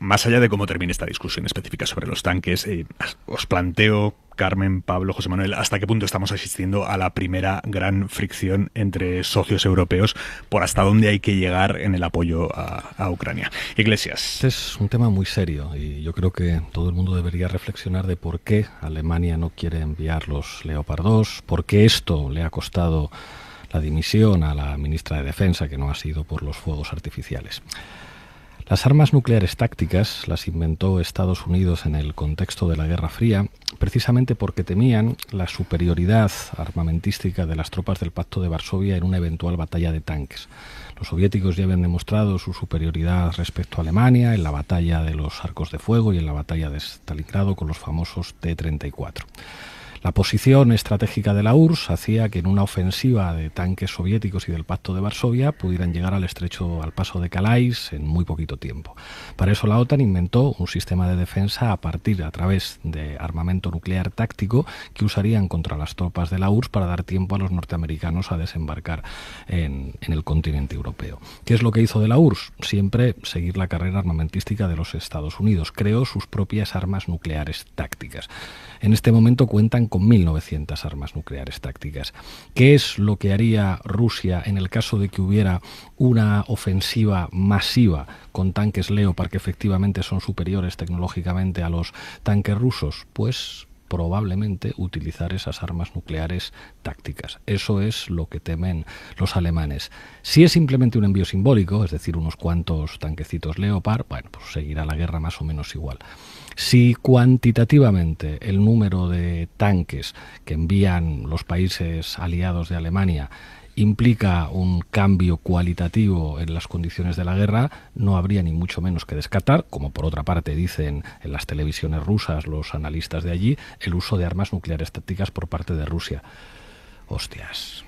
Más allá de cómo termine esta discusión específica sobre los tanques, eh, os planteo, Carmen, Pablo, José Manuel, hasta qué punto estamos asistiendo a la primera gran fricción entre socios europeos por hasta dónde hay que llegar en el apoyo a, a Ucrania. Iglesias. Este es un tema muy serio y yo creo que todo el mundo debería reflexionar de por qué Alemania no quiere enviar los Leopard 2, por qué esto le ha costado la dimisión a la ministra de Defensa, que no ha sido por los fuegos artificiales. Las armas nucleares tácticas las inventó Estados Unidos en el contexto de la Guerra Fría, precisamente porque temían la superioridad armamentística de las tropas del Pacto de Varsovia en una eventual batalla de tanques. Los soviéticos ya habían demostrado su superioridad respecto a Alemania en la batalla de los arcos de fuego y en la batalla de Stalingrado con los famosos T-34. La posición estratégica de la URSS hacía que en una ofensiva de tanques soviéticos y del Pacto de Varsovia pudieran llegar al estrecho, al paso de Calais en muy poquito tiempo. Para eso la OTAN inventó un sistema de defensa a partir, a través de armamento nuclear táctico que usarían contra las tropas de la URSS para dar tiempo a los norteamericanos a desembarcar en, el continente europeo. ¿Qué es lo que hizo de la URSS? Siempre seguir la carrera armamentística de los Estados Unidos. Creó sus propias armas nucleares tácticas. En este momento cuentan con 1.900 armas nucleares tácticas. ¿Qué es lo que haría Rusia en el caso de que hubiera una ofensiva masiva con tanques Leopard que efectivamente son superiores tecnológicamente a los tanques rusos? Pues probablemente utilizar esas armas nucleares tácticas. Eso es lo que temen los alemanes. Si es simplemente un envío simbólico, es decir, unos cuantos tanquecitos Leopard, bueno, pues seguirá la guerra más o menos igual. Si cuantitativamente el número de tanques que envían los países aliados de Alemania implica un cambio cualitativo en las condiciones de la guerra, no habría ni mucho menos que descartar, como por otra parte dicen en las televisiones rusas los analistas de allí, el uso de armas nucleares tácticas por parte de Rusia. Hostias.